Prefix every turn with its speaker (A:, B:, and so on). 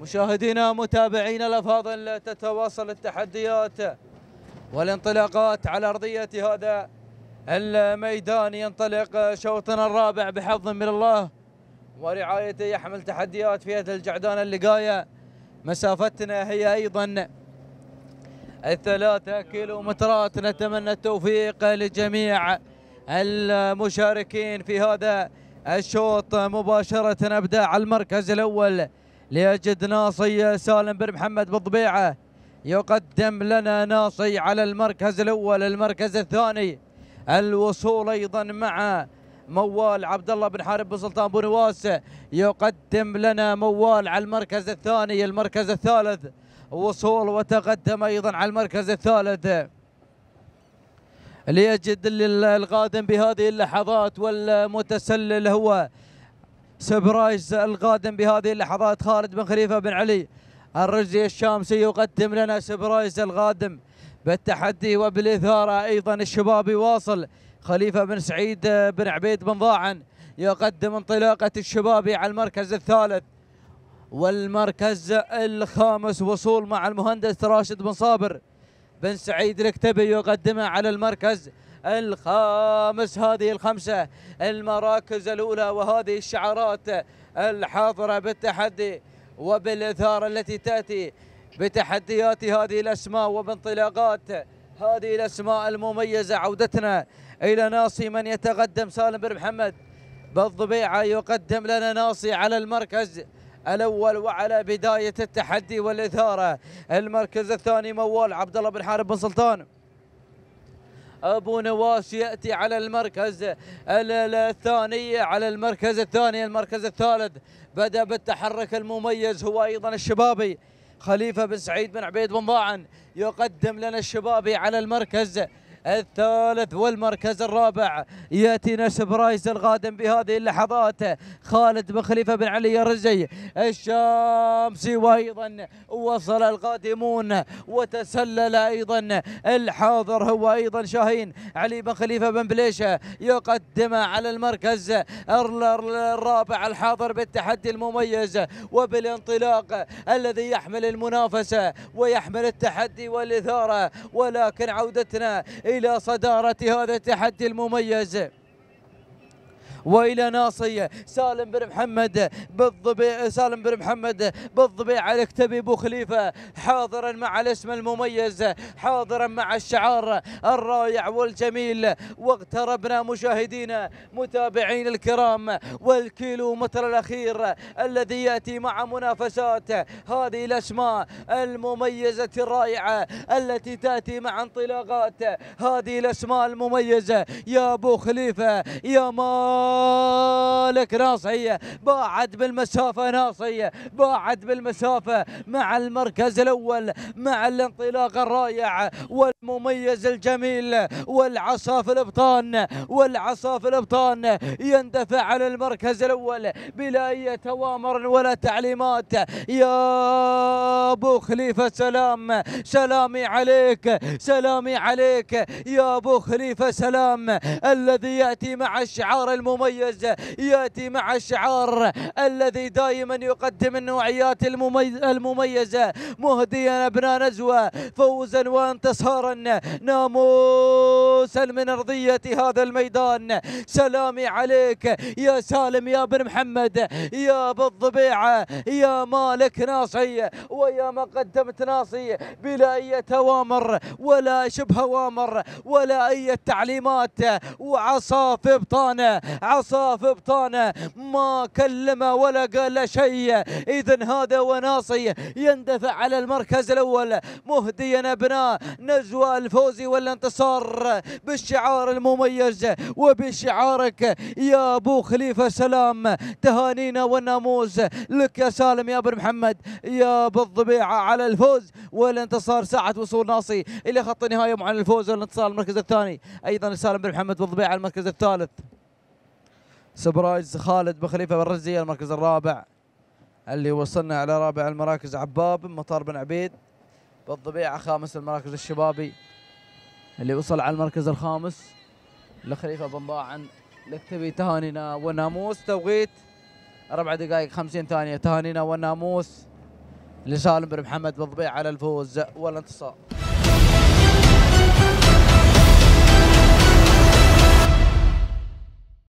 A: مشاهدينا متابعينا الافاضل تتواصل التحديات والانطلاقات على ارضيه هذا الميدان ينطلق شوطنا الرابع بحظ من الله ورعايته يحمل تحديات في هذا الجعدان اللقاية مسافتنا هي أيضا الثلاثة كيلومترات نتمنى التوفيق لجميع المشاركين في هذا الشوط مباشرة على المركز الأول ليجد ناصي سالم بن محمد بالضبيعة يقدم لنا ناصي على المركز الأول المركز الثاني الوصول أيضا مع موال عبد الله بن حارب بن سلطان بونواس يقدم لنا موال على المركز الثاني المركز الثالث وصول وتقدم أيضا على المركز الثالث ليجد القادم بهذه اللحظات والمتسلل هو سبرايز القادم بهذه اللحظات خالد بن خليفة بن علي الرجلي الشامسي يقدم لنا سبرايز القادم بالتحدي وبالإثارة أيضا الشباب يواصل خليفة بن سعيد بن عبيد بن ضاعن يقدم انطلاقة الشبابي على المركز الثالث والمركز الخامس وصول مع المهندس راشد بن صابر بن سعيد الكتبي يقدمها على المركز الخامس هذه الخمسة المراكز الأولى وهذه الشعارات الحاضرة بالتحدي وبالإثارة التي تأتي بتحديات هذه الأسماء وبانطلاقات هذه الأسماء المميزة عودتنا إلى ناصي من يتقدم سالم بن محمد بالضبيعة يقدم لنا ناصي على المركز الاول وعلى بدايه التحدي والاثاره المركز الثاني موال عبد الله بن حارب بن سلطان ابو نواس ياتي على المركز الثاني على المركز الثاني المركز الثالث بدا بالتحرك المميز هو ايضا الشبابي خليفه بن سعيد بن عبيد بن ضاعن يقدم لنا الشبابي على المركز الثالث والمركز الرابع ياتي نسب رايز القادم بهذه اللحظات خالد بن خليفه بن علي الرزي الشامسي وايضا وصل القادمون وتسلل ايضا الحاضر هو ايضا شاهين علي بن خليفه بن بليشه يقدم على المركز الرابع الحاضر بالتحدي المميز وبالانطلاق الذي يحمل المنافسه ويحمل التحدي والاثاره ولكن عودتنا الى إلى صدارة هذا التحدي المميز والى ناصيه سالم بن محمد بالضبيع سالم بن محمد بالضبيع تبي ابو خليفه حاضرا مع الاسم المميز حاضرا مع الشعار الرائع والجميل واقتربنا مشاهدينا متابعين الكرام والكيلو متر الاخير الذي ياتي مع منافسات هذه الاسماء المميزه الرائعه التي تاتي مع انطلاقات هذه الاسماء المميزه يا ابو خليفه يا ما لك ناصية باعد بالمسافة ناصية باعد بالمسافة مع المركز الأول مع الانطلاق الرائع والمميز الجميل والعصا في الابطان والعصا في الابطان يندفع على المركز الأول بلا أي توامر ولا تعليمات يا أبو خليفة سلام سلامي عليك سلامي عليك يا أبو خليفة سلام الذي يأتي مع الشعار المميز المميز ياتي مع الشعار الذي دائما يقدم النوعيات المميزه مهديا ابناء نزوه فوزا وانتصارا ناموسا من ارضيه هذا الميدان سلامي عليك يا سالم يا بن محمد يا بالضبيعه يا مالك ناصي ويا ما قدمت ناصي بلا اي اوامر ولا شبه اوامر ولا اي تعليمات وعصا في بطانه عصاف بطانه ما كلمه ولا قال له شيء اذا هذا وناصي يندفع على المركز الاول مهديا ابناء نزوى الفوزي والانتصار بالشعار المميز وبشعارك يا ابو خليفه سلام تهانينا والناموس لك يا سالم يا ابو محمد يا بالضبيعه على الفوز والانتصار ساعه وصول ناصي الى خط النهايه مع الفوز والانتصار المركز الثاني ايضا سالم بن محمد بالضبيعه المركز الثالث سبرايز خالد بن خليفه بن رزي المركز الرابع اللي وصلنا على رابع المراكز عباب مطار بن عبيد بالضبيعه خامس المراكز الشبابي اللي وصل على المركز الخامس لخليفه بن ضاعن لكتبي تهانينا والناموس توقيت اربع دقائق 50 ثانيه تهانينا والناموس لسالم بن محمد بالضبيعه على الفوز والانتصار